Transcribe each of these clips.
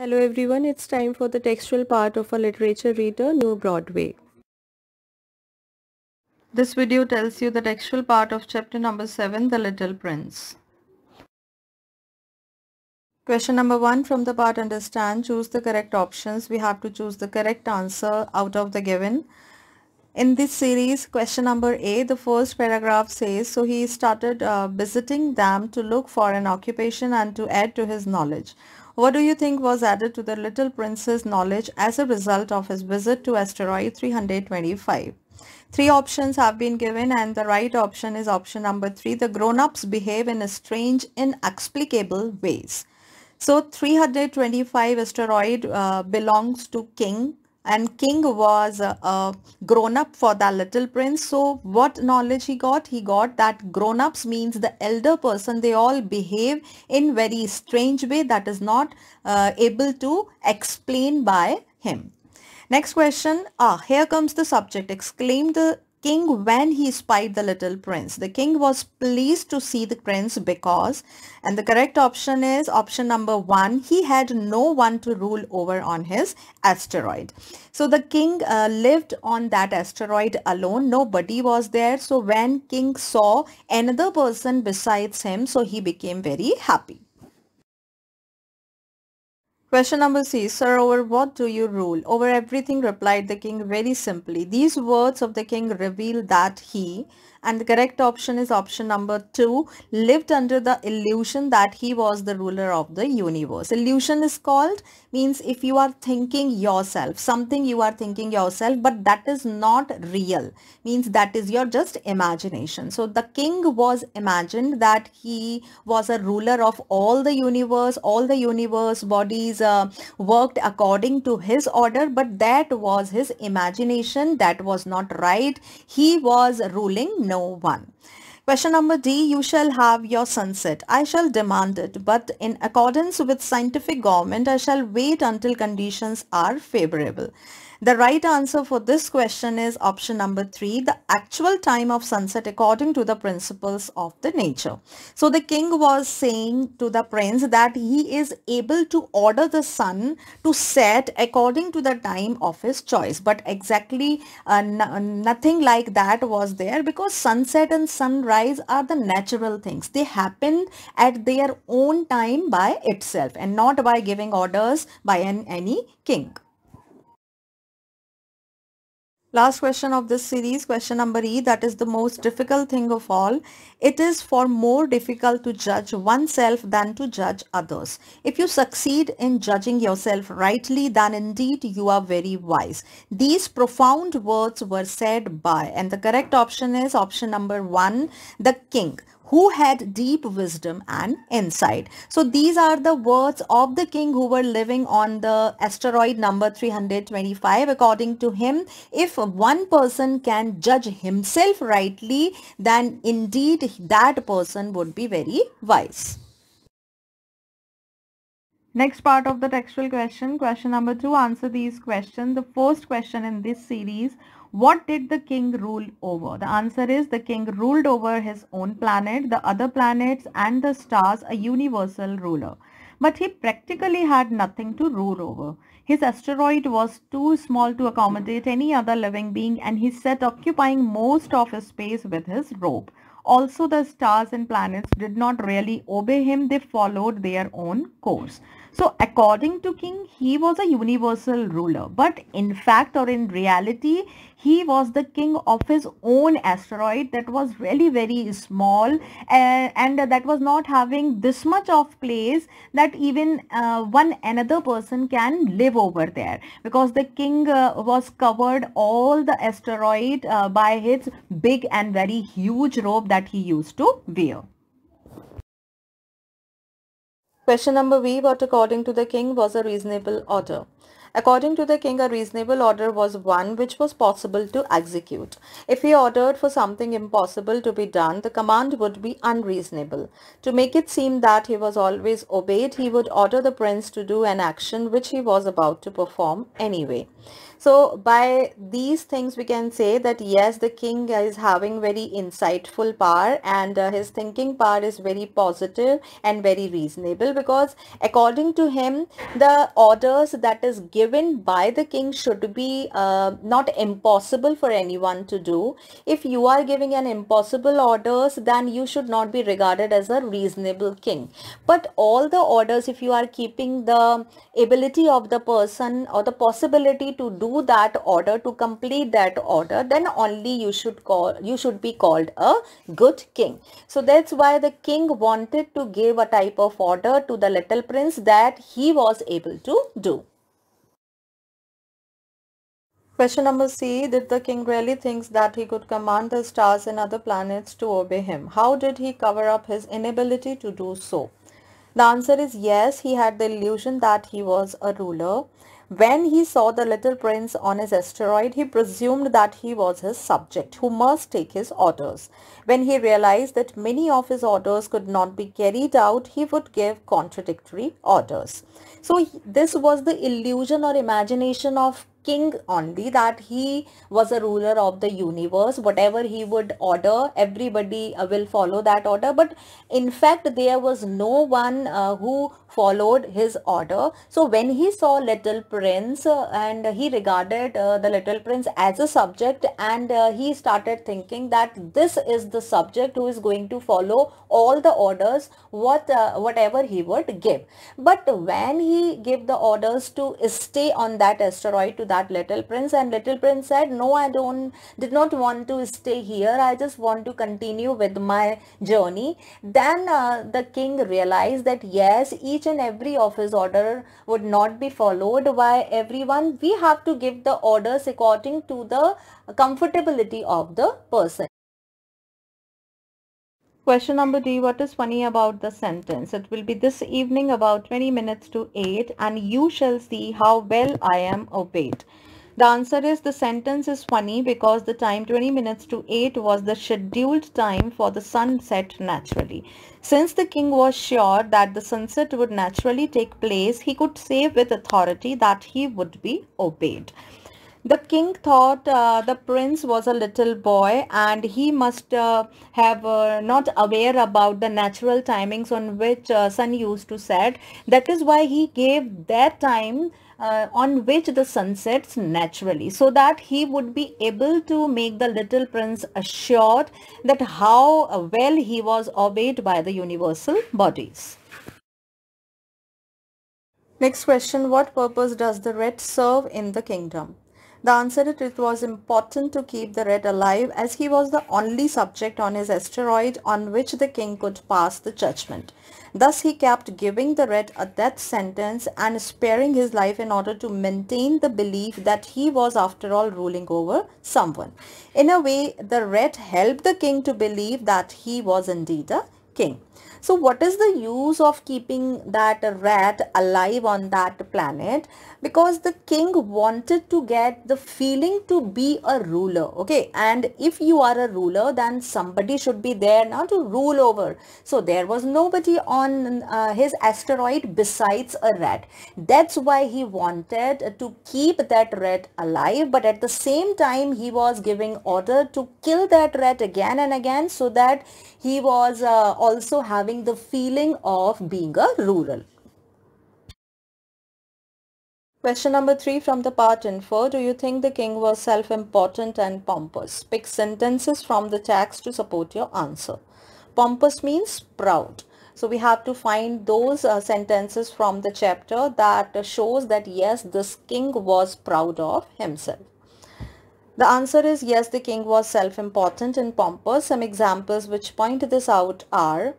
Hello everyone, it's time for the textual part of a literature reader, New Broadway. This video tells you the textual part of chapter number 7, The Little Prince. Question number 1 from the part understand, choose the correct options. We have to choose the correct answer out of the given. In this series, question number A, the first paragraph says, so he started uh, visiting them to look for an occupation and to add to his knowledge. What do you think was added to the little prince's knowledge as a result of his visit to asteroid 325? Three options have been given and the right option is option number three. The grown-ups behave in strange, inexplicable ways. So 325 asteroid uh, belongs to King and king was uh, grown up for that little prince so what knowledge he got he got that grown-ups means the elder person they all behave in very strange way that is not uh, able to explain by him next question ah here comes the subject exclaimed the king when he spied the little prince. The king was pleased to see the prince because, and the correct option is option number one, he had no one to rule over on his asteroid. So the king uh, lived on that asteroid alone. Nobody was there. So when king saw another person besides him, so he became very happy. Question number C. Sir, over what do you rule? Over everything, replied the king very simply. These words of the king reveal that he, and the correct option is option number 2, lived under the illusion that he was the ruler of the universe. Illusion is called, means if you are thinking yourself, something you are thinking yourself, but that is not real, means that is your just imagination. So the king was imagined that he was a ruler of all the universe, all the universe bodies, uh, worked according to his order but that was his imagination that was not right he was ruling no one Question number D, you shall have your sunset. I shall demand it, but in accordance with scientific government, I shall wait until conditions are favorable. The right answer for this question is option number three, the actual time of sunset according to the principles of the nature. So the king was saying to the prince that he is able to order the sun to set according to the time of his choice. But exactly uh, nothing like that was there because sunset and sunrise are the natural things. They happen at their own time by itself and not by giving orders by an, any king. Last question of this series, question number E, that is the most difficult thing of all. It is for more difficult to judge oneself than to judge others. If you succeed in judging yourself rightly, then indeed you are very wise. These profound words were said by, and the correct option is option number one, the king who had deep wisdom and insight. So these are the words of the king who were living on the asteroid number 325. According to him, if one person can judge himself rightly, then indeed that person would be very wise. Next part of the textual question, question number two, answer these questions. The first question in this series, what did the king rule over? The answer is the king ruled over his own planet, the other planets and the stars, a universal ruler. But he practically had nothing to rule over. His asteroid was too small to accommodate any other living being and he sat occupying most of his space with his robe. Also, the stars and planets did not really obey him. They followed their own course. So, according to King, he was a universal ruler. But in fact or in reality, he was the king of his own asteroid that was really very small and, eh, and that was not having this much of place that even uh, one another person can live over there because the king uh, was covered all the asteroid uh, by his big and very huge robe that he used to wear. Question number V, what according to the king was a reasonable order? According to the king, a reasonable order was one which was possible to execute. If he ordered for something impossible to be done, the command would be unreasonable. To make it seem that he was always obeyed, he would order the prince to do an action which he was about to perform anyway. So by these things we can say that yes the king is having very insightful power and uh, his thinking power is very positive and very reasonable because according to him the orders that is given given by the king should be uh, not impossible for anyone to do. If you are giving an impossible orders, then you should not be regarded as a reasonable king. But all the orders, if you are keeping the ability of the person or the possibility to do that order, to complete that order, then only you should call you should be called a good king. So that's why the king wanted to give a type of order to the little prince that he was able to do. Question number C. Did the king really think that he could command the stars and other planets to obey him? How did he cover up his inability to do so? The answer is yes, he had the illusion that he was a ruler. When he saw the little prince on his asteroid, he presumed that he was his subject who must take his orders. When he realized that many of his orders could not be carried out, he would give contradictory orders. So this was the illusion or imagination of king only that he was a ruler of the universe whatever he would order everybody uh, will follow that order but in fact there was no one uh, who followed his order so when he saw little prince uh, and he regarded uh, the little prince as a subject and uh, he started thinking that this is the subject who is going to follow all the orders what uh, whatever he would give. But when he gave the orders to stay on that asteroid to that little prince and little prince said, no, I don't, did not want to stay here. I just want to continue with my journey. Then uh, the king realized that yes, each and every of his order would not be followed by everyone. We have to give the orders according to the comfortability of the person. Question number D, what is funny about the sentence? It will be this evening about 20 minutes to 8 and you shall see how well I am obeyed. The answer is the sentence is funny because the time 20 minutes to 8 was the scheduled time for the sunset naturally. Since the king was sure that the sunset would naturally take place, he could say with authority that he would be obeyed. The king thought uh, the prince was a little boy and he must uh, have uh, not aware about the natural timings on which uh, sun used to set. That is why he gave that time uh, on which the sun sets naturally so that he would be able to make the little prince assured that how well he was obeyed by the universal bodies. Next question, what purpose does the red serve in the kingdom? The answer is it was important to keep the red alive as he was the only subject on his asteroid on which the king could pass the judgment. Thus he kept giving the red a death sentence and sparing his life in order to maintain the belief that he was after all ruling over someone. In a way, the red helped the king to believe that he was indeed a king. So what is the use of keeping that rat alive on that planet? Because the king wanted to get the feeling to be a ruler. Okay. And if you are a ruler, then somebody should be there now to rule over. So there was nobody on uh, his asteroid besides a rat. That's why he wanted to keep that rat alive. But at the same time, he was giving order to kill that rat again and again so that he was uh, also having the feeling of being a rural. Question number 3 from the part info. Do you think the king was self-important and pompous? Pick sentences from the text to support your answer. Pompous means proud. So we have to find those uh, sentences from the chapter that shows that yes, this king was proud of himself. The answer is yes, the king was self-important and pompous. Some examples which point this out are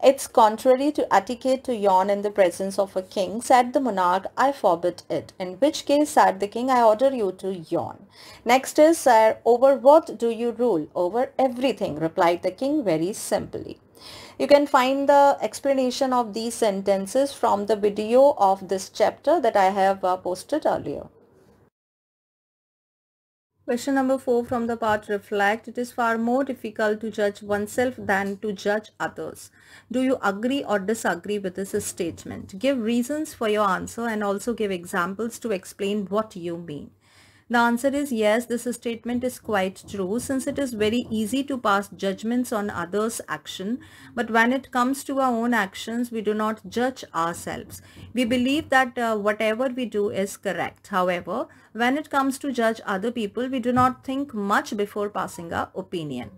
It's contrary to etiquette to yawn in the presence of a king, said the monarch, I forbid it. In which case, said the king, I order you to yawn. Next is, sir, over what do you rule? Over everything, replied the king very simply. You can find the explanation of these sentences from the video of this chapter that I have uh, posted earlier. Question number 4 from the part reflect. It is far more difficult to judge oneself than to judge others. Do you agree or disagree with this statement? Give reasons for your answer and also give examples to explain what you mean. The answer is yes, this statement is quite true since it is very easy to pass judgments on others' action. But when it comes to our own actions, we do not judge ourselves. We believe that uh, whatever we do is correct. However, when it comes to judge other people, we do not think much before passing our opinion.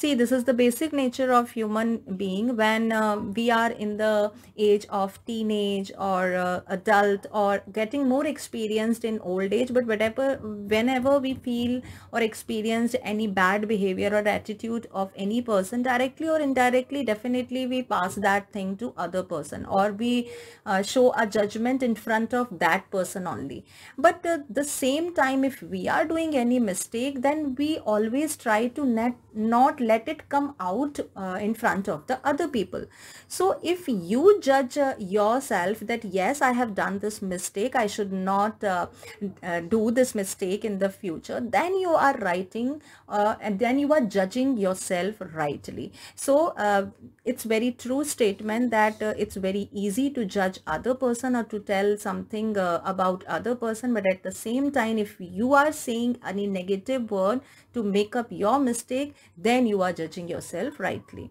See, this is the basic nature of human being when uh, we are in the age of teenage or uh, adult or getting more experienced in old age. But whatever, whenever we feel or experience any bad behavior or attitude of any person, directly or indirectly, definitely we pass that thing to other person or we uh, show a judgment in front of that person only. But the same time, if we are doing any mistake, then we always try to net not let it come out uh, in front of the other people so if you judge uh, yourself that yes i have done this mistake i should not uh, uh do this mistake in the future then you are writing uh, and then you are judging yourself rightly so uh, it's very true statement that it's very easy to judge other person or to tell something about other person but at the same time if you are saying any negative word to make up your mistake then you are judging yourself rightly.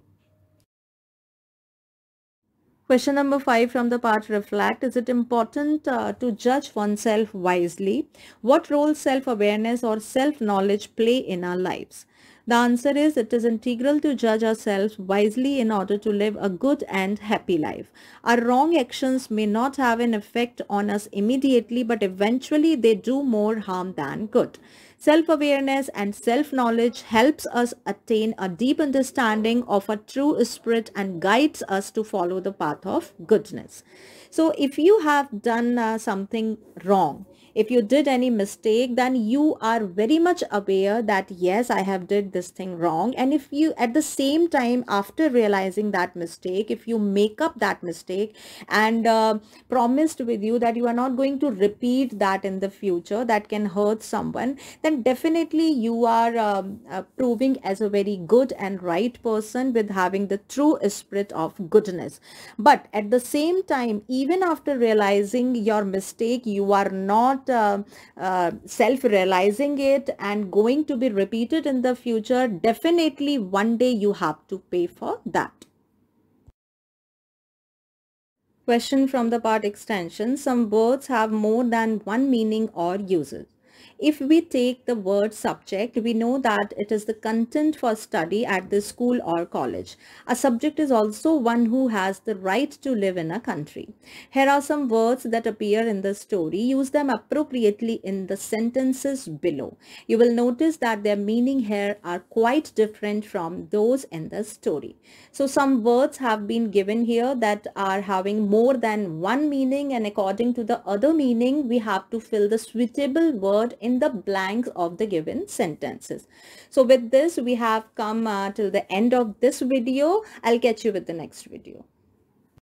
Question number five from the part reflect. Is it important uh, to judge oneself wisely? What role self-awareness or self-knowledge play in our lives? The answer is it is integral to judge ourselves wisely in order to live a good and happy life. Our wrong actions may not have an effect on us immediately but eventually they do more harm than good. Self-awareness and self-knowledge helps us attain a deep understanding of our true spirit and guides us to follow the path of goodness. So if you have done uh, something wrong, if you did any mistake then you are very much aware that yes i have did this thing wrong and if you at the same time after realizing that mistake if you make up that mistake and uh, promised with you that you are not going to repeat that in the future that can hurt someone then definitely you are um, uh, proving as a very good and right person with having the true spirit of goodness but at the same time even after realizing your mistake you are not not uh, uh, self-realizing it and going to be repeated in the future, definitely one day you have to pay for that. Question from the part extension. Some words have more than one meaning or uses. If we take the word subject, we know that it is the content for study at the school or college. A subject is also one who has the right to live in a country. Here are some words that appear in the story. Use them appropriately in the sentences below. You will notice that their meaning here are quite different from those in the story. So some words have been given here that are having more than one meaning and according to the other meaning, we have to fill the suitable word in in the blanks of the given sentences. So with this, we have come uh, till the end of this video. I'll catch you with the next video.